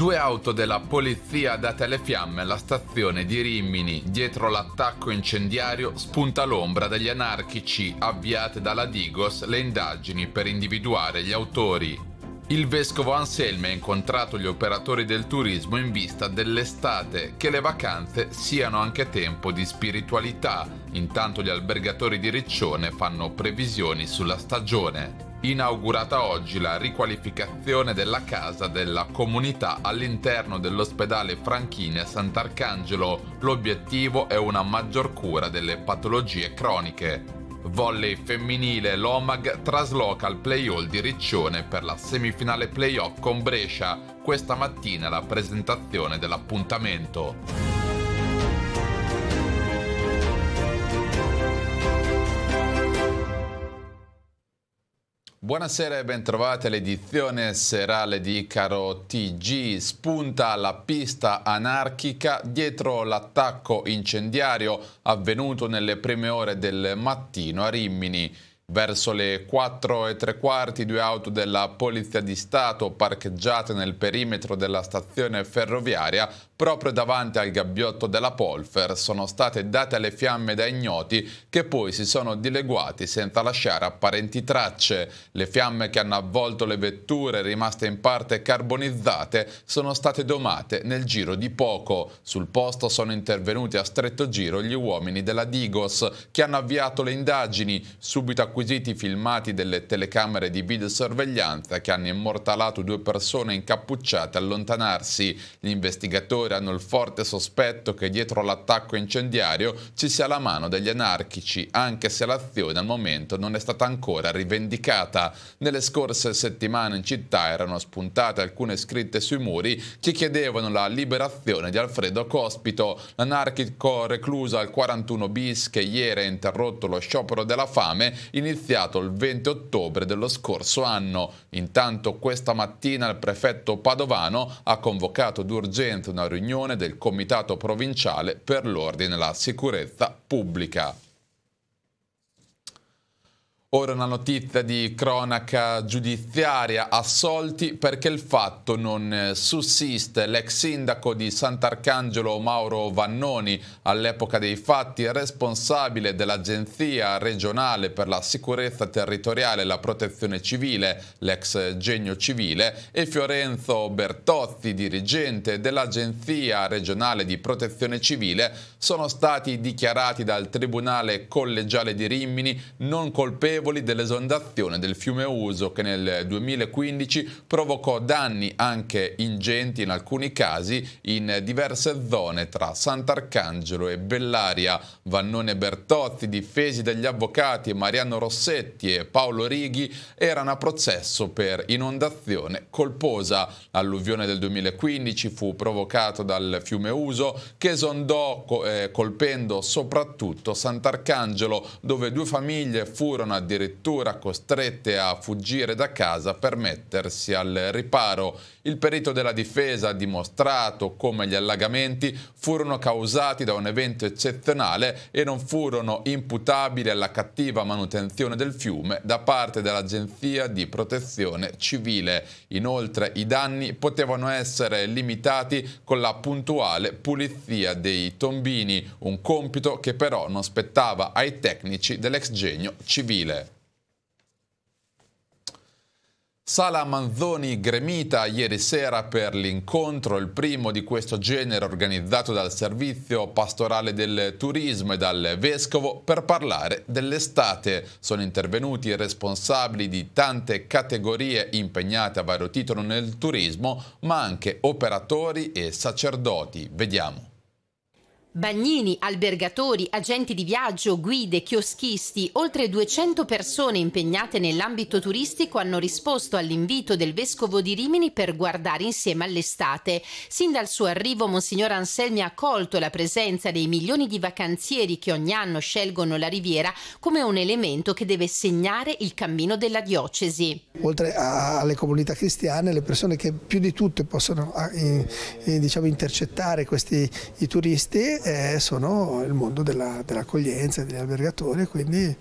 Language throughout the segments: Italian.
Due auto della polizia date alle fiamme alla stazione di Rimini. Dietro l'attacco incendiario spunta l'ombra degli anarchici avviate dalla Digos le indagini per individuare gli autori. Il vescovo Anselme ha incontrato gli operatori del turismo in vista dell'estate, che le vacanze siano anche tempo di spiritualità, intanto gli albergatori di Riccione fanno previsioni sulla stagione inaugurata oggi la riqualificazione della casa della comunità all'interno dell'ospedale Franchini a Sant'Arcangelo. L'obiettivo è una maggior cura delle patologie croniche. Volley femminile l'Omag trasloca al play-all di Riccione per la semifinale play-off con Brescia. Questa mattina la presentazione dell'appuntamento. Buonasera e bentrovati all'edizione serale di Caro TG. Spunta la pista anarchica dietro l'attacco incendiario avvenuto nelle prime ore del mattino a Rimini. Verso le 4 e tre quarti due auto della Polizia di Stato parcheggiate nel perimetro della stazione ferroviaria proprio davanti al gabbiotto della Polfer sono state date alle fiamme da ignoti che poi si sono dileguati senza lasciare apparenti tracce. Le fiamme che hanno avvolto le vetture rimaste in parte carbonizzate sono state domate nel giro di poco. Sul posto sono intervenuti a stretto giro gli uomini della Digos che hanno avviato le indagini, subito acquisiti i filmati delle telecamere di videosorveglianza che hanno immortalato due persone incappucciate allontanarsi. Gli investigatori investigatori hanno il forte sospetto che dietro l'attacco incendiario ci sia la mano degli anarchici, anche se l'azione al momento non è stata ancora rivendicata. Nelle scorse settimane in città erano spuntate alcune scritte sui muri che chiedevano la liberazione di Alfredo Cospito, l'anarchico recluso al 41 bis che ieri ha interrotto lo sciopero della fame iniziato il 20 ottobre dello scorso anno. Intanto questa mattina il prefetto Padovano ha convocato d'urgenza una riunione riunione del Comitato Provinciale per l'Ordine e la Sicurezza Pubblica. Ora una notizia di cronaca giudiziaria, assolti perché il fatto non eh, sussiste. L'ex sindaco di Sant'Arcangelo Mauro Vannoni, all'epoca dei fatti responsabile dell'Agenzia regionale per la sicurezza territoriale e la protezione civile, l'ex genio civile, e Fiorenzo Bertozzi, dirigente dell'Agenzia regionale di protezione civile, sono stati dichiarati dal Tribunale collegiale di Rimini non colpevoli colpevoli dell'esondazione del fiume Uso che nel 2015 provocò danni anche ingenti in alcuni casi in diverse zone tra Sant'Arcangelo e Bellaria. Vannone Bertozzi, difesi dagli avvocati Mariano Rossetti e Paolo Righi, erano a processo per inondazione colposa. L'alluvione del 2015 fu provocata dal fiume Uso che esondò eh, colpendo soprattutto Sant'Arcangelo dove due famiglie furono addirittura addirittura costrette a fuggire da casa per mettersi al riparo il perito della difesa ha dimostrato come gli allagamenti furono causati da un evento eccezionale e non furono imputabili alla cattiva manutenzione del fiume da parte dell'Agenzia di Protezione Civile. Inoltre i danni potevano essere limitati con la puntuale pulizia dei tombini, un compito che però non spettava ai tecnici dell'ex genio civile. Sala Manzoni gremita ieri sera per l'incontro, il primo di questo genere organizzato dal Servizio Pastorale del Turismo e dal Vescovo per parlare dell'estate. Sono intervenuti i responsabili di tante categorie impegnate a vario titolo nel turismo, ma anche operatori e sacerdoti. Vediamo. Bagnini, albergatori, agenti di viaggio, guide, chioschisti, oltre 200 persone impegnate nell'ambito turistico hanno risposto all'invito del vescovo di Rimini per guardare insieme all'estate. Sin dal suo arrivo Monsignor Anselmi ha accolto la presenza dei milioni di vacanzieri che ogni anno scelgono la riviera come un elemento che deve segnare il cammino della diocesi. Oltre alle comunità cristiane, le persone che più di tutte possono eh, diciamo, intercettare questi i turisti eh, sono il mondo dell'accoglienza, degli albergatori, quindi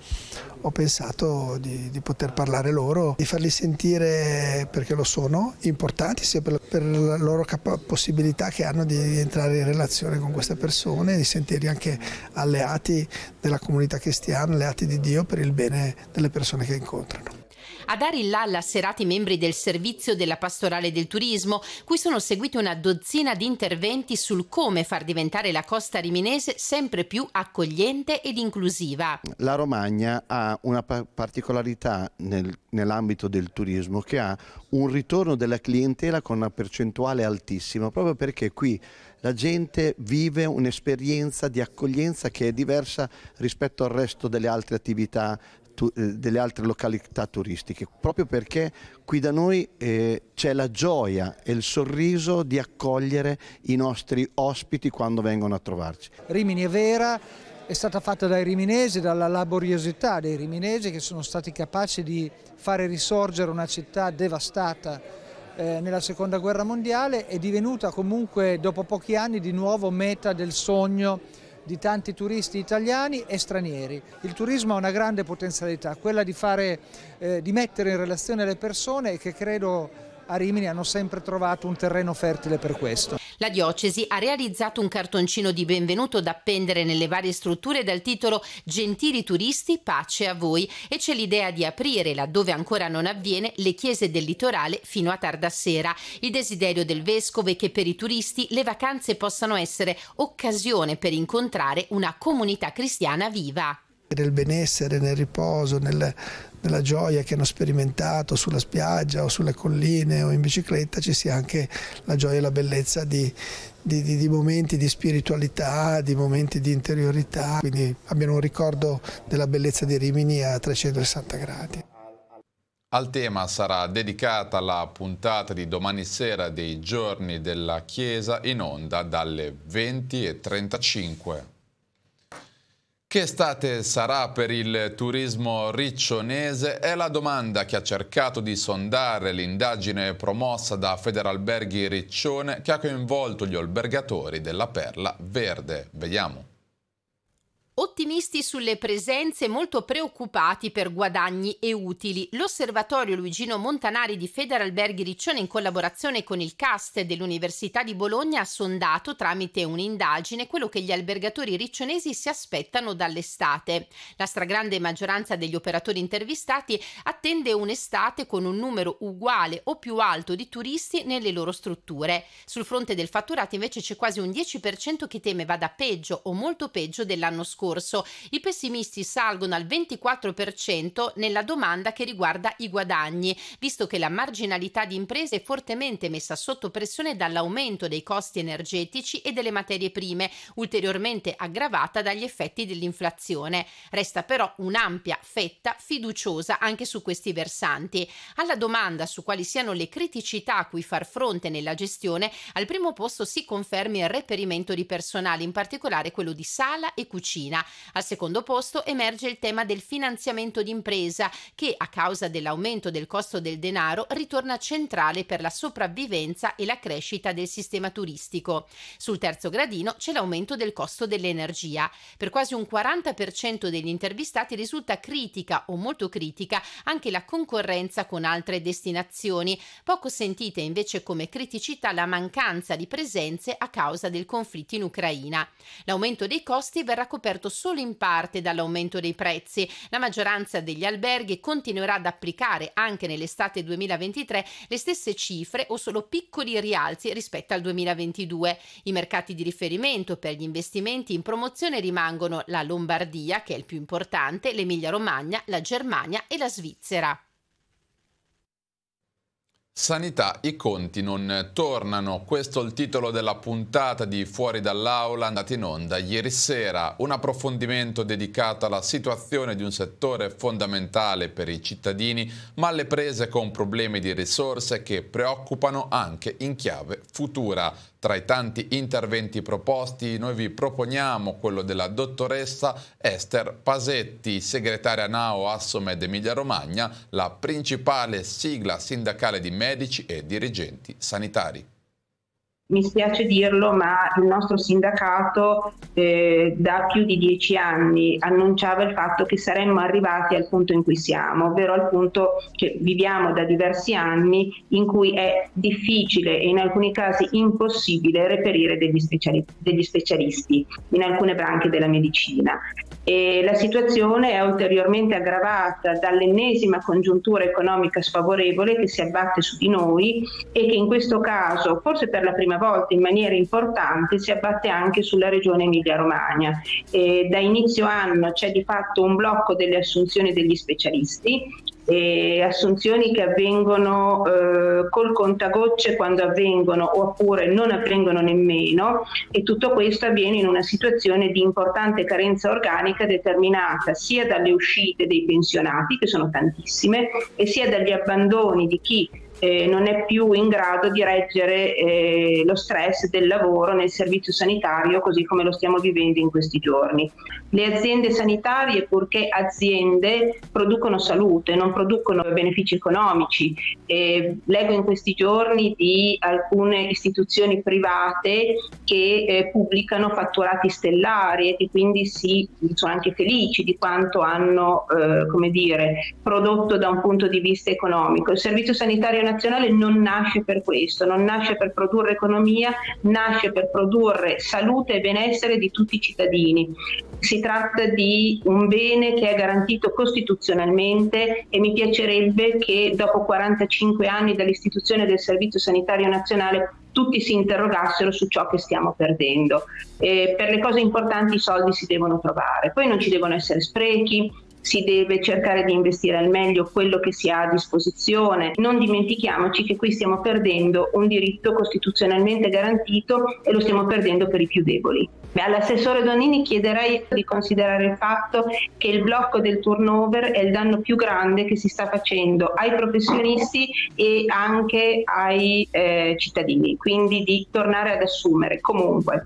ho pensato di, di, poter parlare loro, di farli sentire perché lo sono, importanti sia per, per la loro possibilità che hanno di entrare in relazione con queste persone, di sentirli anche alleati della comunità cristiana, alleati di Dio per il bene delle persone che incontrano. A dare il là alla serata i membri del servizio della pastorale del turismo, cui sono seguite una dozzina di interventi sul come far diventare la costa riminese sempre più accogliente ed inclusiva. La Romagna ha una particolarità nel, nell'ambito del turismo che ha un ritorno della clientela con una percentuale altissima, proprio perché qui la gente vive un'esperienza di accoglienza che è diversa rispetto al resto delle altre attività tu, eh, delle altre località turistiche, proprio perché qui da noi eh, c'è la gioia e il sorriso di accogliere i nostri ospiti quando vengono a trovarci. Rimini è vera, è stata fatta dai riminesi, dalla laboriosità dei riminesi che sono stati capaci di fare risorgere una città devastata eh, nella seconda guerra mondiale e divenuta comunque dopo pochi anni di nuovo meta del sogno di tanti turisti italiani e stranieri. Il turismo ha una grande potenzialità, quella di, fare, eh, di mettere in relazione le persone e che credo a Rimini hanno sempre trovato un terreno fertile per questo. La diocesi ha realizzato un cartoncino di benvenuto da appendere nelle varie strutture dal titolo Gentili turisti, pace a voi e c'è l'idea di aprire, laddove ancora non avviene, le chiese del litorale fino a tarda sera. Il desiderio del vescovo è che per i turisti le vacanze possano essere occasione per incontrare una comunità cristiana viva nel benessere, nel riposo, nel, nella gioia che hanno sperimentato sulla spiaggia o sulle colline o in bicicletta ci sia anche la gioia e la bellezza di, di, di, di momenti di spiritualità, di momenti di interiorità, quindi abbiano un ricordo della bellezza di Rimini a 360 gradi. Al tema sarà dedicata la puntata di domani sera dei giorni della Chiesa in onda dalle 20.35. Che estate sarà per il turismo riccionese? È la domanda che ha cercato di sondare l'indagine promossa da Federalberghi Riccione che ha coinvolto gli albergatori della Perla Verde. Vediamo. Ottimisti sulle presenze, molto preoccupati per guadagni e utili. L'osservatorio Luigino Montanari di Federalberghi Riccione in collaborazione con il CAST dell'Università di Bologna ha sondato tramite un'indagine quello che gli albergatori riccionesi si aspettano dall'estate. La stragrande maggioranza degli operatori intervistati attende un'estate con un numero uguale o più alto di turisti nelle loro strutture. Sul fronte del fatturato invece c'è quasi un 10% che teme vada peggio o molto peggio dell'anno scorso corso, i pessimisti salgono al 24% nella domanda che riguarda i guadagni, visto che la marginalità di imprese è fortemente messa sotto pressione dall'aumento dei costi energetici e delle materie prime, ulteriormente aggravata dagli effetti dell'inflazione. Resta però un'ampia fetta fiduciosa anche su questi versanti. Alla domanda su quali siano le criticità a cui far fronte nella gestione, al primo posto si confermi il reperimento di personale, in particolare quello di sala e cucina Cina. Al secondo posto emerge il tema del finanziamento d'impresa che a causa dell'aumento del costo del denaro ritorna centrale per la sopravvivenza e la crescita del sistema turistico. Sul terzo gradino c'è l'aumento del costo dell'energia. Per quasi un 40% degli intervistati risulta critica o molto critica anche la concorrenza con altre destinazioni. Poco sentite invece come criticità la mancanza di presenze a causa del conflitto in Ucraina. L'aumento dei costi verrà coperto coperto solo in parte dall'aumento dei prezzi. La maggioranza degli alberghi continuerà ad applicare anche nell'estate 2023 le stesse cifre o solo piccoli rialzi rispetto al 2022. I mercati di riferimento per gli investimenti in promozione rimangono la Lombardia, che è il più importante, l'Emilia Romagna, la Germania e la Svizzera. Sanità, i conti non tornano. Questo è il titolo della puntata di Fuori dall'Aula andata in onda ieri sera. Un approfondimento dedicato alla situazione di un settore fondamentale per i cittadini, ma alle prese con problemi di risorse che preoccupano anche in chiave futura. Tra i tanti interventi proposti, noi vi proponiamo quello della dottoressa Esther Pasetti, segretaria NAO Assomed Emilia Romagna, la principale sigla sindacale di medici e dirigenti sanitari mi spiace dirlo, ma il nostro sindacato eh, da più di dieci anni annunciava il fatto che saremmo arrivati al punto in cui siamo, ovvero al punto che viviamo da diversi anni in cui è difficile e in alcuni casi impossibile reperire degli, speciali- degli specialisti in alcune branche della medicina. E la situazione è ulteriormente aggravata dall'ennesima congiuntura economica sfavorevole che si abbatte su di noi e che in questo caso, forse per la prima volta in maniera importante si abbatte anche sulla regione Emilia-Romagna. Eh, da inizio anno c'è di fatto un blocco delle assunzioni degli specialisti eh, assunzioni che avvengono eh, col contagocce quando avvengono oppure non avvengono nemmeno e tutto questo avviene in una situazione di importante carenza organica determinata sia dalle uscite dei pensionati che sono tantissime e sia dagli abbandoni di chi eh, non è più in grado di reggere eh, lo stress del lavoro nel servizio sanitario così come lo stiamo vivendo in questi giorni. Le aziende sanitarie, purché aziende, producono salute, non producono benefici economici. Eh, leggo in questi giorni di alcune istituzioni private che eh, pubblicano fatturati stellari e che quindi si, sono anche felici di quanto hanno eh, come dire, prodotto da un punto di vista economico. Il servizio sanitario internazionale non nasce per questo, non nasce per produrre economia, nasce per produrre salute e benessere di tutti i cittadini. Si tratta di un bene che è garantito costituzionalmente e mi piacerebbe che dopo 45 anni dall'istituzione del Servizio Sanitario Nazionale tutti si interrogassero su ciò che stiamo perdendo. Eh, per le cose importanti i soldi si devono trovare, poi non ci devono essere sprechi, si deve cercare di investire al meglio quello che si ha a disposizione. Non dimentichiamoci che qui stiamo perdendo un diritto costituzionalmente garantito e lo stiamo perdendo per i più deboli. All'assessore Donini chiederei di considerare il fatto che il blocco del turnover è il danno più grande che si sta facendo ai professionisti e anche ai eh, cittadini, quindi di tornare ad assumere comunque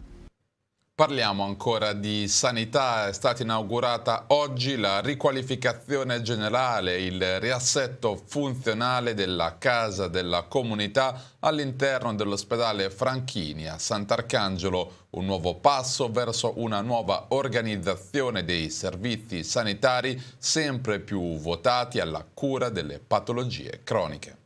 Parliamo ancora di sanità, è stata inaugurata oggi la riqualificazione generale, il riassetto funzionale della Casa della Comunità all'interno dell'ospedale Franchini a Sant'Arcangelo, un nuovo passo verso una nuova organizzazione dei servizi sanitari sempre più votati alla cura delle patologie croniche.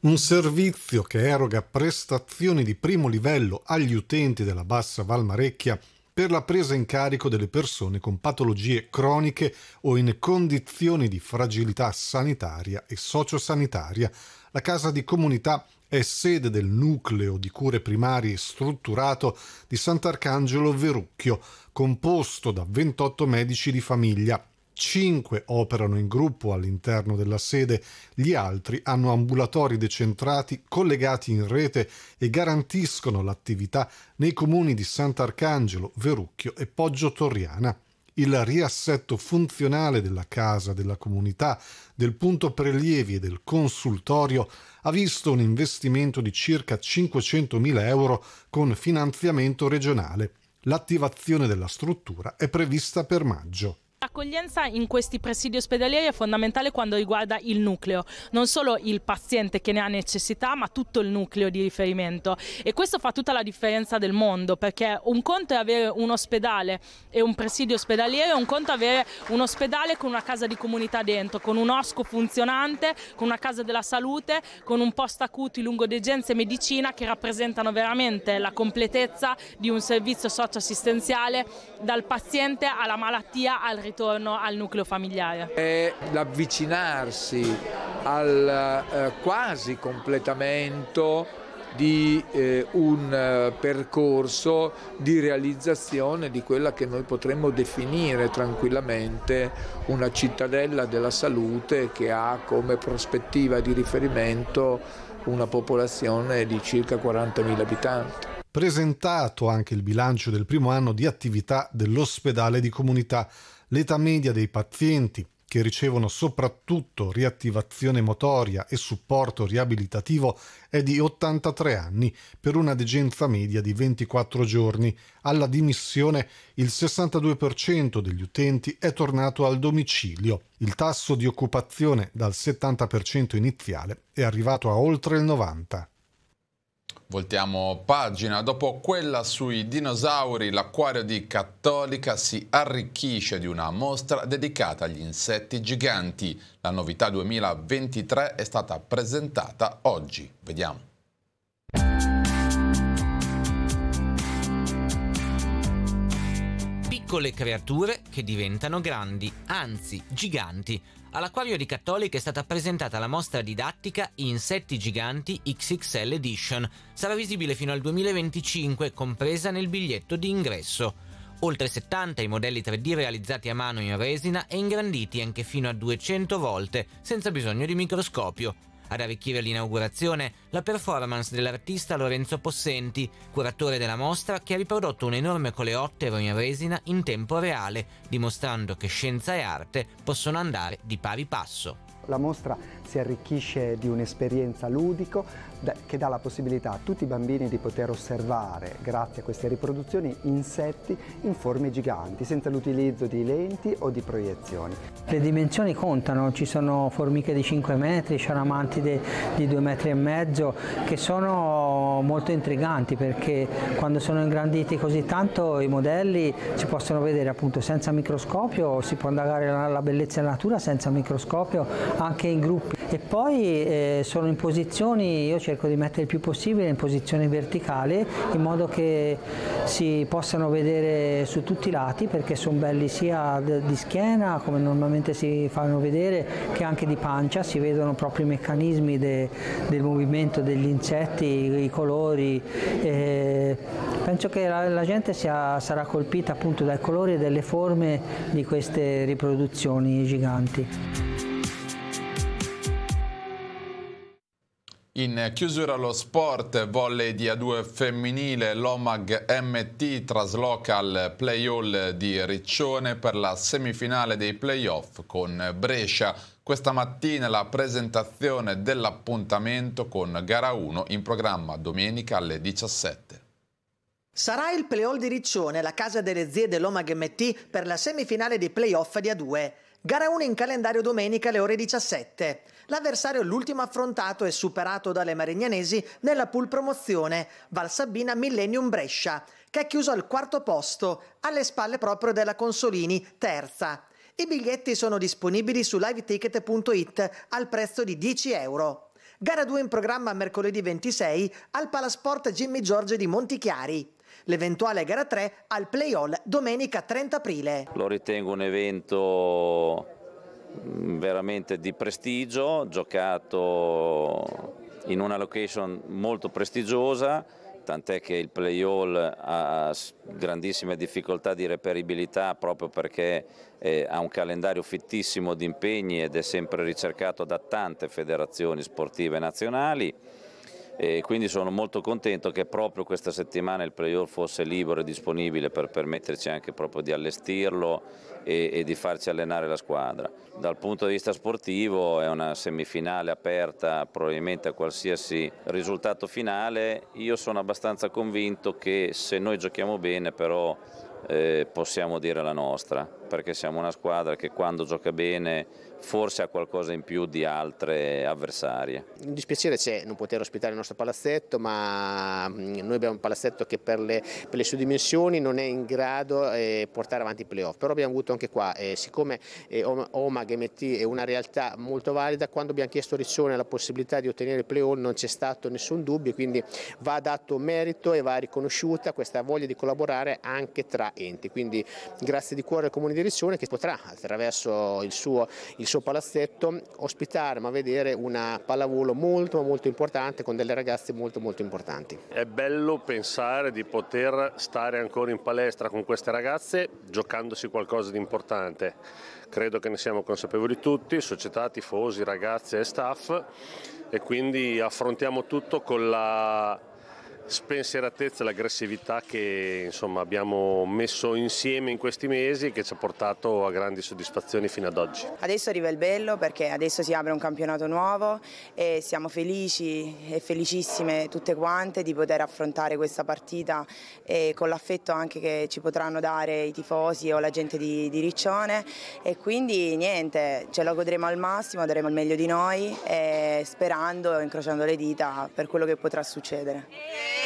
Un servizio che eroga prestazioni di primo livello agli utenti della bassa Valmarecchia per la presa in carico delle persone con patologie croniche o in condizioni di fragilità sanitaria e sociosanitaria. La Casa di Comunità è sede del nucleo di cure primarie strutturato di Sant'Arcangelo Verucchio, composto da 28 medici di famiglia 5 operano in gruppo all'interno della sede, gli altri hanno ambulatori decentrati collegati in rete e garantiscono l'attività nei comuni di Sant'Arcangelo, Verucchio e Poggio Torriana. Il riassetto funzionale della casa, della comunità, del punto prelievi e del consultorio ha visto un investimento di circa 500.000 euro con finanziamento regionale. L'attivazione della struttura è prevista per maggio. L'accoglienza in questi presidi ospedalieri è fondamentale quando riguarda il nucleo, non solo il paziente che ne ha necessità, ma tutto il nucleo di riferimento e questo fa tutta la differenza del mondo perché un conto è avere un ospedale e un presidio ospedaliero, un conto è avere un ospedale con una casa di comunità dentro, con un OSCO funzionante, con una casa della salute, con un post acuti, lungodegenza e medicina che rappresentano veramente la completezza di un servizio socio-assistenziale dal paziente alla malattia al ritorno al nucleo familiare. È l'avvicinarsi al eh, quasi completamento di eh, un eh, percorso di realizzazione di quella che noi potremmo definire tranquillamente una cittadella della salute che ha come prospettiva di riferimento una popolazione di circa 40.000 abitanti. Presentato anche il bilancio del primo anno di attività dell'ospedale di comunità l'età media dei pazienti che ricevono soprattutto riattivazione motoria e supporto riabilitativo è di 83 anni per una degenza media di 24 giorni. Alla dimissione il 62% degli utenti è tornato al domicilio. Il tasso di occupazione dal 70% iniziale è arrivato a oltre il 90%. Voltiamo pagina, dopo quella sui dinosauri l'acquario di Cattolica si arricchisce di una mostra dedicata agli insetti giganti. La novità 2023 è stata presentata oggi. Vediamo. piccole creature che diventano grandi, anzi giganti. All'Aquario di Cattolica è stata presentata la mostra didattica Insetti Giganti XXL Edition. Sarà visibile fino al 2025, compresa nel biglietto di ingresso. Oltre 70 i modelli 3D realizzati a mano in resina e ingranditi anche fino a 200 volte, senza bisogno di microscopio. Ad arricchire l'inaugurazione, la performance dell'artista Lorenzo Possenti, curatore della mostra, che ha riprodotto un enorme coleottero in resina in tempo reale, dimostrando che scienza e arte possono andare di pari passo la mostra si arricchisce di un'esperienza ludico che dà la possibilità a tutti i bambini di poter osservare, grazie a queste riproduzioni, insetti in forme giganti, senza l'utilizzo di lenti o di proiezioni. Le dimensioni contano, ci sono formiche di 5 metri, amanti di 2 metri e mezzo, che sono molto intriganti perché quando sono ingranditi così tanto i modelli si possono vedere appunto senza microscopio, si può indagare alla bellezza della natura senza microscopio anche in gruppi e poi eh, sono in posizioni, io cerco di mettere il più possibile in posizione verticale in modo che si possano vedere su tutti i lati perché sono belli sia di schiena come normalmente si fanno vedere che anche di pancia, si vedono proprio i meccanismi de, del movimento degli insetti, i, colori. Eh, penso che la, la gente sia, sarà colpita appunto dai colori e delle forme di queste riproduzioni giganti. In chiusura allo sport, volley di A2 femminile, l'Omag MT trasloca al play-all di Riccione per la semifinale dei playoff con Brescia. Questa mattina la presentazione dell'appuntamento con gara 1 in programma domenica alle 17. Sarà il play-all di Riccione, la casa delle zie dell'Omag MT, per la semifinale dei playoff off di A2. Gara 1 in calendario domenica alle ore 17. L'avversario l'ultimo affrontato e superato dalle marignanesi nella pool promozione, Valsabina Millennium Brescia, che è chiuso al quarto posto, alle spalle proprio della Consolini, terza. I biglietti sono disponibili su liveticket.it al prezzo di 10 euro. Gara 2 in programma mercoledì 26 al Palasport Jimmy Giorgio di Montichiari l'eventuale gara 3 al Play All domenica 30 aprile. Lo ritengo un evento mm, veramente di prestigio, giocato in una location molto prestigiosa, tant'è che il play all ha grandissime difficoltà di reperibilità proprio perché eh, ha un calendario fittissimo di impegni ed è sempre ricercato da tante federazioni sportive nazionali e quindi sono molto contento che proprio questa settimana il playoff fosse libero e disponibile per permetterci anche proprio di allestirlo e, e di farci allenare la squadra. Dal punto di vista sportivo è una semifinale aperta probabilmente a qualsiasi risultato finale, io sono abbastanza convinto che se noi giochiamo bene però eh, possiamo dire la nostra, perché siamo una squadra che quando gioca bene forse ha qualcosa in più di altre avversarie. Un dispiacere c'è non poter ospitare il nostro palazzetto, ma mm, noi abbiamo un palazzetto che per le, per le sue dimensioni non è in grado di eh, portare avanti i playoff, però abbiamo avuto anche qua, eh, siccome eh, Omag MT è una realtà molto valida, quando abbiamo chiesto a Riccione la possibilità di ottenere il playoff non c'è stato nessun dubbio, quindi va dato merito e va riconosciuta questa voglia di collaborare anche tra enti, quindi grazie di cuore al Comune di Riccione che potrà attraverso il suo, il suo palazzetto, ospitare ma vedere una pallavolo molto molto importante con delle ragazze molto molto importanti. È bello pensare di poter stare ancora in palestra con queste ragazze giocandosi qualcosa di importante. Credo che ne siamo consapevoli tutti, società, tifosi, ragazze e staff e quindi affrontiamo tutto con la spensieratezza e l'aggressività che insomma, abbiamo messo insieme in questi mesi e che ci ha portato a grandi soddisfazioni fino ad oggi. Adesso arriva il bello perché adesso si apre un campionato nuovo e siamo felici e felicissime tutte quante di poter affrontare questa partita e con l'affetto anche che ci potranno dare i tifosi o la gente di, di Riccione e quindi niente, ce lo godremo al massimo, daremo il meglio di noi sperando e incrociando le dita per quello che potrà succedere.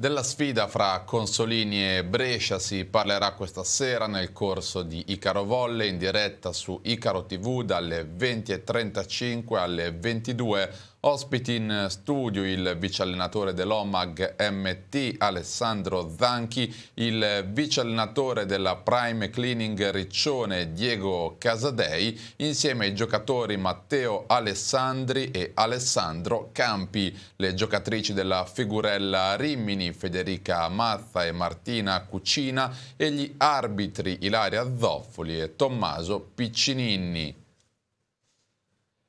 Della sfida fra Consolini e Brescia si parlerà questa sera nel corso di Icaro Volle in diretta su Icaro TV dalle 20.35 alle 22 Ospiti in studio il vice allenatore dell'OMAG MT Alessandro Zanchi, il vice allenatore della Prime Cleaning Riccione Diego Casadei, insieme ai giocatori Matteo Alessandri e Alessandro Campi, le giocatrici della figurella Rimini Federica Mazza e Martina Cucina e gli arbitri Ilaria Zoffoli e Tommaso Piccininni.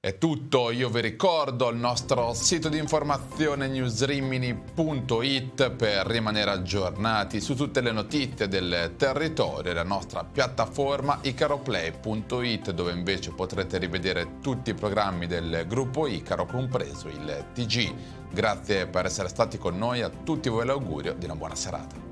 È tutto, io vi ricordo il nostro sito di informazione newsrimini.it per rimanere aggiornati su tutte le notizie del territorio e la nostra piattaforma icaroplay.it dove invece potrete rivedere tutti i programmi del gruppo Icaro compreso il TG. Grazie per essere stati con noi, a tutti voi l'augurio di una buona serata.